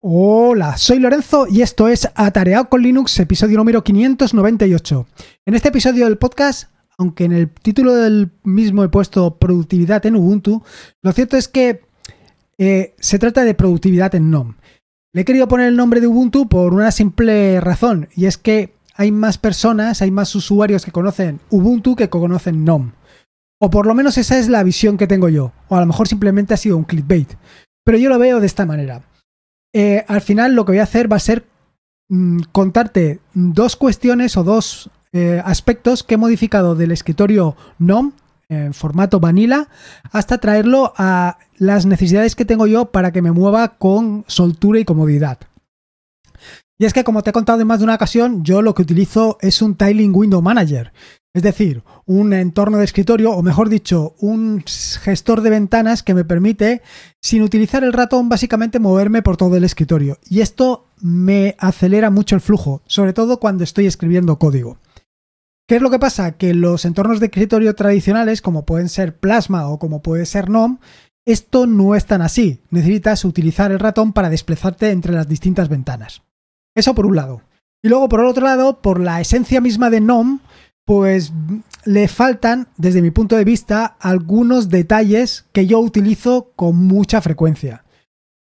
Hola, soy Lorenzo y esto es Atareado con Linux, episodio número 598. En este episodio del podcast, aunque en el título del mismo he puesto productividad en Ubuntu, lo cierto es que eh, se trata de productividad en Nom. Le he querido poner el nombre de Ubuntu por una simple razón, y es que hay más personas, hay más usuarios que conocen Ubuntu que conocen Nom, O por lo menos esa es la visión que tengo yo, o a lo mejor simplemente ha sido un clickbait. Pero yo lo veo de esta manera. Eh, al final lo que voy a hacer va a ser mm, contarte dos cuestiones o dos eh, aspectos que he modificado del escritorio NOM en formato vanilla hasta traerlo a las necesidades que tengo yo para que me mueva con soltura y comodidad. Y es que, como te he contado en más de una ocasión, yo lo que utilizo es un Tiling Window Manager. Es decir, un entorno de escritorio, o mejor dicho, un gestor de ventanas que me permite, sin utilizar el ratón, básicamente moverme por todo el escritorio. Y esto me acelera mucho el flujo, sobre todo cuando estoy escribiendo código. ¿Qué es lo que pasa? Que los entornos de escritorio tradicionales, como pueden ser Plasma o como puede ser GNOME, esto no es tan así. Necesitas utilizar el ratón para desplazarte entre las distintas ventanas. Eso por un lado. Y luego, por el otro lado, por la esencia misma de NOM, pues mm, le faltan, desde mi punto de vista, algunos detalles que yo utilizo con mucha frecuencia.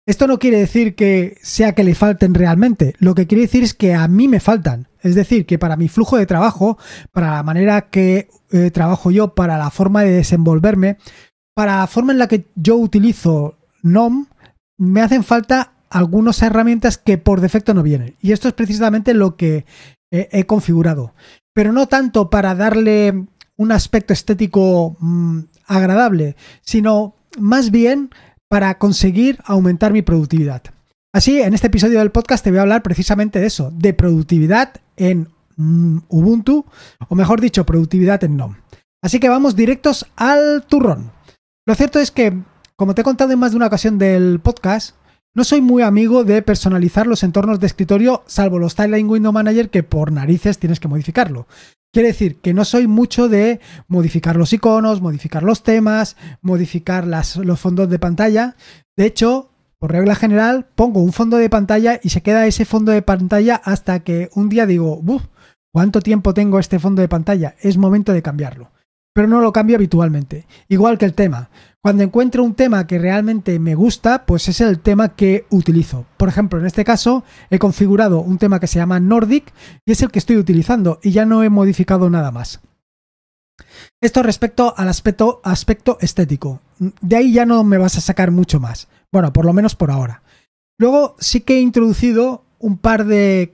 Esto no quiere decir que sea que le falten realmente, lo que quiere decir es que a mí me faltan. Es decir, que para mi flujo de trabajo, para la manera que eh, trabajo yo, para la forma de desenvolverme, para la forma en la que yo utilizo NOM, me hacen falta algunas herramientas que por defecto no vienen. Y esto es precisamente lo que eh, he configurado. Pero no tanto para darle un aspecto estético mm, agradable, sino más bien para conseguir aumentar mi productividad. Así, en este episodio del podcast te voy a hablar precisamente de eso, de productividad en mm, Ubuntu, o mejor dicho, productividad en GNOME. Así que vamos directos al turrón. Lo cierto es que, como te he contado en más de una ocasión del podcast, no soy muy amigo de personalizar los entornos de escritorio, salvo los tiling Window Manager, que por narices tienes que modificarlo. Quiere decir que no soy mucho de modificar los iconos, modificar los temas, modificar los fondos de pantalla. De hecho, por regla general, pongo un fondo de pantalla y se queda ese fondo de pantalla hasta que un día digo, ¿cuánto tiempo tengo este fondo de pantalla? Es momento de cambiarlo pero no lo cambio habitualmente. Igual que el tema. Cuando encuentro un tema que realmente me gusta, pues es el tema que utilizo. Por ejemplo, en este caso he configurado un tema que se llama Nordic y es el que estoy utilizando y ya no he modificado nada más. Esto respecto al aspecto, estético. De ahí ya no me vas a sacar mucho más. Bueno, por lo menos por ahora. Luego sí que he introducido un par de, eh,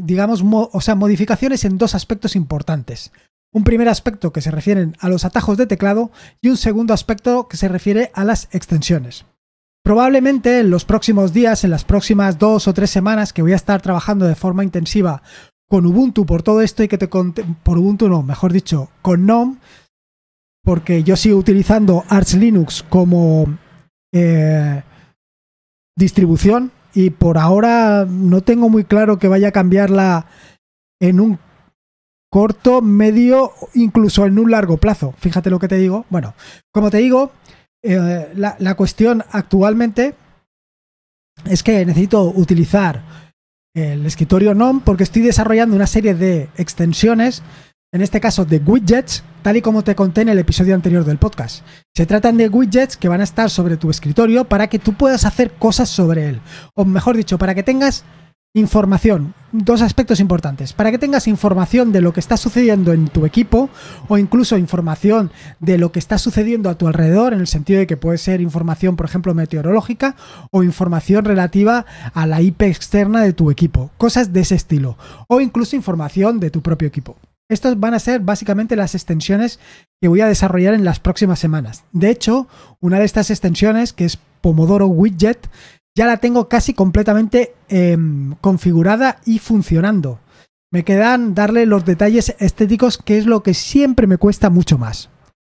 digamos, o sea, modificaciones en dos aspectos importantes. Un primer aspecto que se refieren a los atajos de teclado y un segundo aspecto que se refiere a las extensiones. Probablemente en los próximos días, en las próximas dos o tres semanas que voy a estar trabajando de forma intensiva con Ubuntu por todo esto y que te conté, por Ubuntu no, mejor dicho, con GNOME, porque yo sigo utilizando Arch Linux como eh, distribución y por ahora no tengo muy claro que vaya a cambiarla en un corto, medio, incluso en un largo plazo. Fíjate lo que te digo. Bueno, como te digo, eh, la, la, cuestión actualmente es que necesito utilizar el escritorio NOM porque estoy desarrollando una serie de extensiones, en este caso de widgets, tal y como te conté en el episodio anterior del podcast. Se tratan de widgets que van a estar sobre tu escritorio para que tú puedas hacer cosas sobre él. O mejor dicho, para que tengas Información. Dos aspectos importantes. Para que tengas información de lo que está sucediendo en tu equipo o incluso información de lo que está sucediendo a tu alrededor, en el sentido de que puede ser información, por ejemplo, meteorológica o información relativa a la IP externa de tu equipo. Cosas de ese estilo. O incluso información de tu propio equipo. Estas van a ser básicamente las extensiones que voy a desarrollar en las próximas semanas. De hecho, una de estas extensiones, que es Pomodoro Widget, ya la tengo casi completamente em, configurada y funcionando. Me quedan darle los detalles estéticos, que es lo que siempre me cuesta mucho más.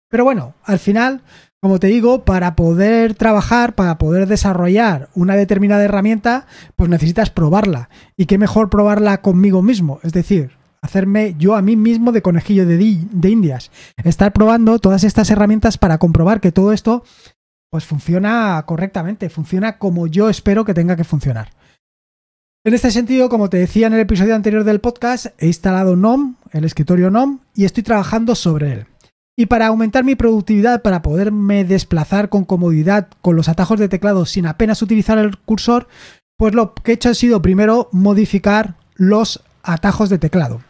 Pero bueno, al final, como te digo, para poder trabajar, para poder desarrollar una determinada herramienta, pues necesitas probarla. Y qué mejor probarla conmigo mismo, es decir, hacerme yo a mí mismo de conejillo de indias. Estar probando todas estas herramientas para comprobar que todo esto pues funciona correctamente, funciona como yo espero que tenga que funcionar. En este sentido, como te decía en el episodio anterior del podcast, he instalado NOM, el escritorio NOM, y estoy trabajando sobre él. Y para aumentar mi productividad, para poderme desplazar con comodidad con los atajos de teclado sin apenas utilizar el cursor, pues lo que he hecho ha sido primero modificar los atajos de teclado.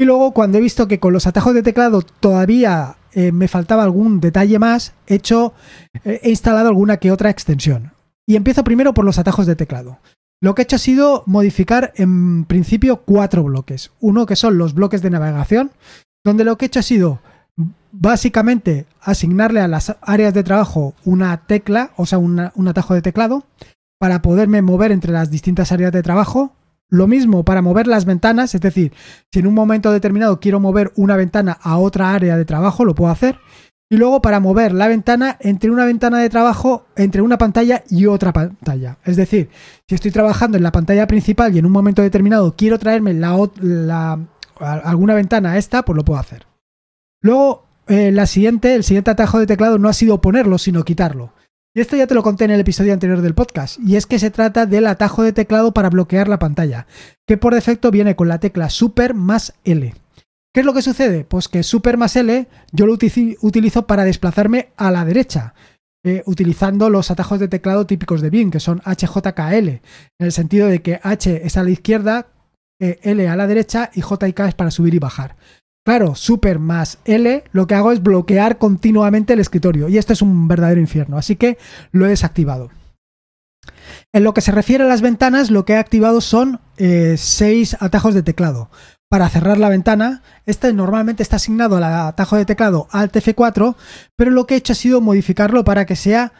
Y luego cuando he visto que con los atajos de teclado todavía eh, me faltaba algún detalle más, he hecho, eh, he instalado alguna que otra extensión. Y empiezo primero por los atajos de teclado. Lo que he hecho ha sido modificar en principio cuatro bloques. Uno que son los bloques de navegación, donde lo que he hecho ha sido básicamente asignarle a las áreas de trabajo una tecla, o sea, un atajo de teclado, para poderme mover entre las distintas áreas de trabajo lo mismo para mover las ventanas, es decir, si en un momento determinado quiero mover una ventana a otra área de trabajo, lo puedo hacer. Y luego para mover la ventana entre una ventana de trabajo, entre una pantalla y otra pantalla. Es decir, si estoy trabajando en la pantalla principal y en un momento determinado quiero traerme la, alguna ventana a esta, pues lo puedo hacer. Luego, eh, la siguiente, el siguiente atajo de teclado no ha sido ponerlo, sino quitarlo. Y esto ya te lo conté en el episodio anterior del podcast, y es que se trata del atajo de teclado para bloquear la pantalla, que por defecto viene con la tecla Super más L. ¿Qué es lo que sucede? Pues que Super más L yo lo utilizo para desplazarme a la derecha, eh, utilizando los atajos de teclado típicos de BIM, que son HJKL, en el sentido de que H es a la izquierda, eh, L a la derecha y J y K es para subir y bajar. Claro, super más L, lo que hago es bloquear continuamente el escritorio y esto es un verdadero infierno, así que lo he desactivado. En lo que se refiere a las ventanas, lo que he activado son eh, seis atajos de teclado. Para cerrar la ventana, este normalmente está asignado al atajo de teclado Alt F4, pero lo que he hecho ha sido modificarlo para que sea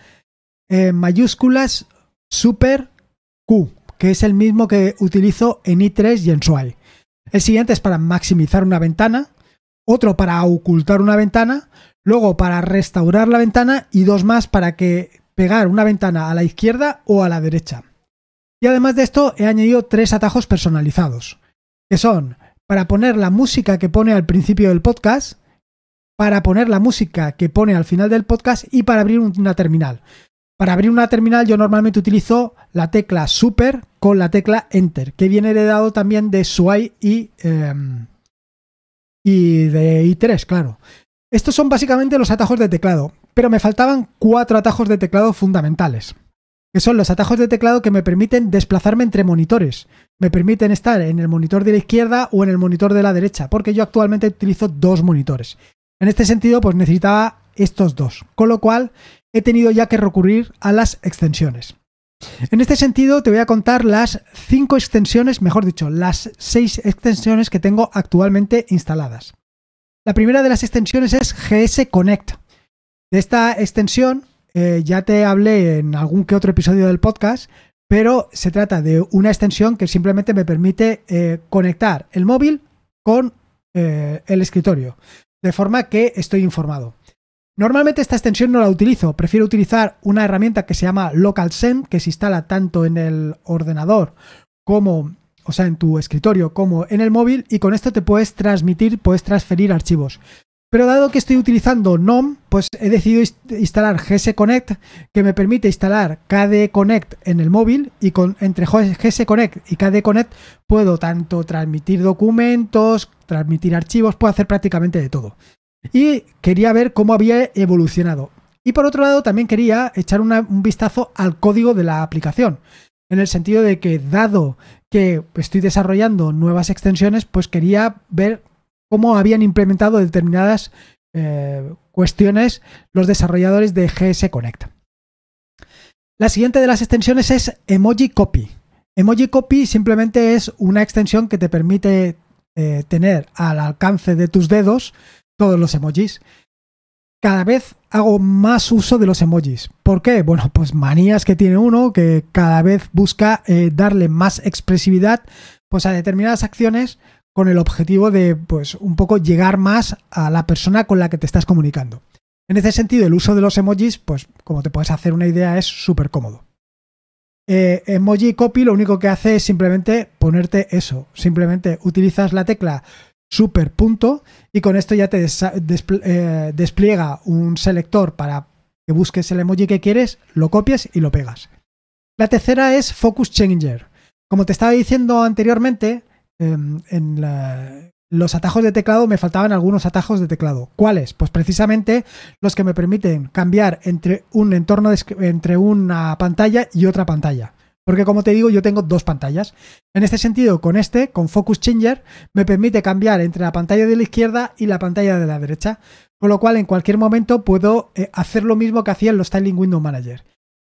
eh, mayúsculas Super Q, que es el mismo que utilizo en i3 y en Sway. El siguiente es para maximizar una ventana, otro para ocultar una ventana, luego para restaurar la ventana y dos más para que pegar una ventana a la izquierda o a la derecha. Y además de esto he añadido tres atajos personalizados, que son para poner la música que pone al principio del podcast, para poner la música que pone al final del podcast y para abrir una terminal. Para abrir una terminal yo normalmente utilizo la tecla Super con la tecla Enter, que viene heredado también de Swipe y... Em, y de i3, claro. Estos son básicamente los atajos de teclado, pero me faltaban cuatro atajos de teclado fundamentales, que son los atajos de teclado que me permiten desplazarme entre monitores. Me permiten estar en el monitor de la izquierda o en el monitor de la derecha, porque yo actualmente utilizo dos monitores. En este sentido, pues necesitaba estos dos, con lo cual he tenido ya que recurrir a las extensiones. En este sentido, te voy a contar las cinco extensiones, mejor dicho, las seis extensiones que tengo actualmente instaladas. La primera de las extensiones es GS Connect. De esta extensión eh, ya te hablé en algún que otro episodio del podcast, pero se trata de una extensión que simplemente me permite eh, conectar el móvil con eh, el escritorio, de forma que estoy informado. Normalmente esta extensión no la utilizo, prefiero utilizar una herramienta que se llama LocalSend, que se instala tanto en el ordenador como, o sea, en tu escritorio como en el móvil, y con esto te puedes transmitir, puedes transferir archivos. Pero dado que estoy utilizando NOM, pues he decidido instalar GS Connect, que me permite instalar KDE Connect en el móvil y con, entre GS Connect y KDE Connect puedo tanto transmitir documentos, transmitir archivos, puedo hacer prácticamente de todo. Y quería ver cómo había evolucionado. Y por otro lado, también quería echar un vistazo al código de la aplicación. En el sentido de que, dado que estoy desarrollando nuevas extensiones, pues quería ver cómo habían implementado determinadas eh, cuestiones los desarrolladores de GS Connect. La siguiente de las extensiones es Emoji Copy. Emoji Copy simplemente es una extensión que te permite eh, tener al alcance de tus dedos todos los emojis. Cada vez hago más uso de los emojis. ¿Por qué? Bueno, pues manías que tiene uno que cada vez busca eh, darle más expresividad pues, a determinadas acciones con el objetivo de pues, un poco llegar más a la persona con la que te estás comunicando. En ese sentido, el uso de los emojis, pues como te puedes hacer una idea, es súper cómodo. Eh, emoji copy lo único que hace es simplemente ponerte eso. Simplemente utilizas la tecla super punto y con esto ya te eh, despliega un selector para que busques el emoji que quieres, lo copies y lo pegas. La tercera es Focus Changer. Como te estaba diciendo anteriormente, em, en los atajos de teclado me faltaban algunos atajos de teclado. ¿Cuáles? Pues precisamente los que me permiten cambiar entre un entorno entre una pantalla y otra pantalla. Porque como te digo, yo tengo dos pantallas. En este sentido, con este, con Focus Changer, me permite cambiar entre la pantalla de la izquierda y la pantalla de la derecha. Con lo cual, en cualquier momento puedo eh, hacer lo mismo que hacía en los Styling Window Manager.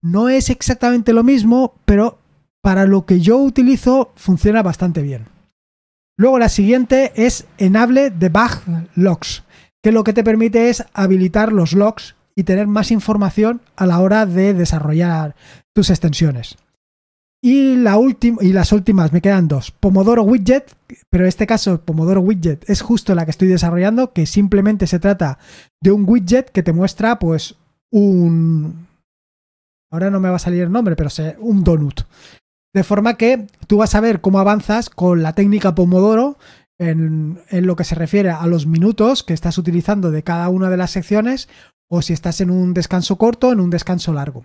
No es exactamente lo mismo, pero para lo que yo utilizo funciona bastante bien. Luego la siguiente es Enable Debug Logs, que lo que te permite es habilitar los logs y tener más información a la hora de desarrollar tus extensiones. Y, las últimas, me quedan dos. Pomodoro Widget, pero en este caso Pomodoro Widget es justo la que estoy desarrollando, que simplemente se trata de un widget que te muestra pues un... Ahora no me va a salir el nombre, pero sé, un donut. De forma que tú vas a ver cómo avanzas con la técnica Pomodoro en, en, lo que se refiere a los minutos que estás utilizando de cada una de las secciones o si estás en un descanso corto, o en un descanso largo.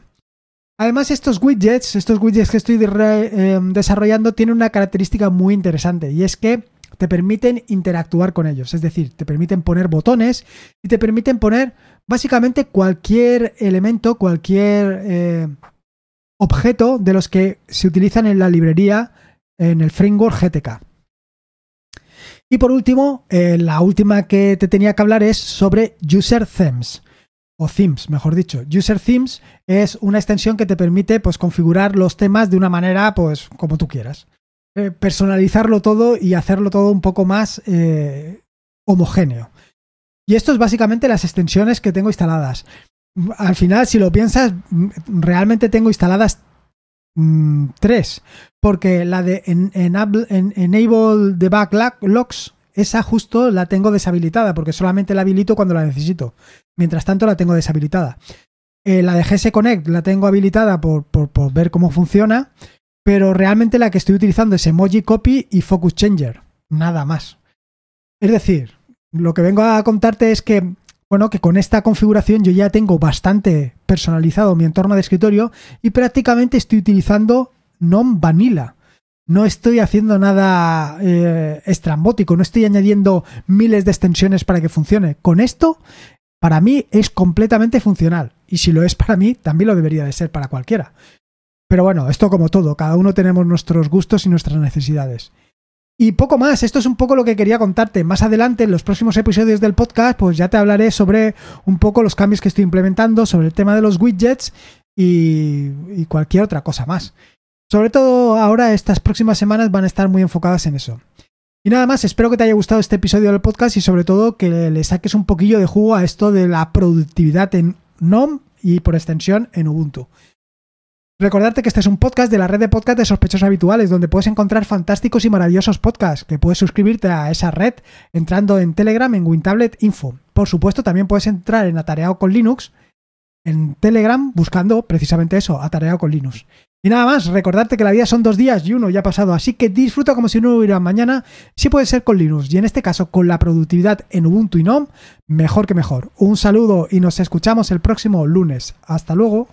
Además, estos widgets, estos widgets que estoy em, desarrollando, tienen una característica muy interesante y es que te permiten interactuar con ellos. Es decir, te permiten poner botones y te permiten poner básicamente cualquier elemento, cualquier eh, objeto de los que se utilizan en la librería, en el framework GTK. Y por último, eh, la última que te tenía que hablar es sobre user themes o themes, mejor dicho. User themes es una extensión que te permite pues, configurar los temas de una manera pues, como tú quieras. Eh, personalizarlo todo y hacerlo todo un poco más eh, homogéneo. Y esto es básicamente las extensiones que tengo instaladas. Al final, si lo piensas, realmente tengo instaladas mm, tres, porque la de enable, en, enable debug locks, esa justo la tengo deshabilitada, porque solamente la habilito cuando la necesito. Mientras tanto la tengo deshabilitada. Eh, la de GS Connect la tengo habilitada por, ver cómo funciona, pero realmente la que estoy utilizando es Emoji Copy y Focus Changer, nada más. Es decir, lo que vengo a contarte es que, bueno, que con esta configuración yo ya tengo bastante personalizado mi entorno de escritorio y prácticamente estoy utilizando non vanilla. No estoy haciendo nada eh, estrambótico, no estoy añadiendo miles de extensiones para que funcione. Con esto para mí es completamente funcional. Y si lo es para mí, también lo debería de ser para cualquiera. Pero bueno, esto como todo, cada uno tenemos nuestros gustos y nuestras necesidades. Y poco más, esto es un poco lo que quería contarte. Más adelante, en los próximos episodios del podcast, pues ya te hablaré sobre un poco los cambios que estoy implementando, sobre el tema de los widgets y, cualquier otra cosa más. Sobre todo ahora, estas próximas semanas van a estar muy enfocadas en eso. Y nada más, espero que te haya gustado este episodio del podcast y sobre todo que le saques un poquillo de jugo a esto de la productividad en NOM y por extensión en Ubuntu. Recordarte que este es un podcast de la red de podcast de sospechosos habituales, donde puedes encontrar fantásticos y maravillosos podcasts, que puedes suscribirte a esa red entrando en Telegram en WinTablet Info. Por supuesto, también puedes entrar en Atareado con Linux en Telegram buscando precisamente eso, Atareado con Linux. Y nada más, recordarte que la vida son dos días y uno ya ha pasado, así que disfruta como si no hubiera mañana, si puede ser con Linux y en este caso con la productividad en Ubuntu y NOM, mejor que mejor. Un saludo y nos escuchamos el próximo lunes. Hasta luego.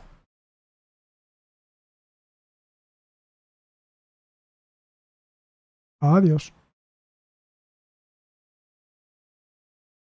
Adiós.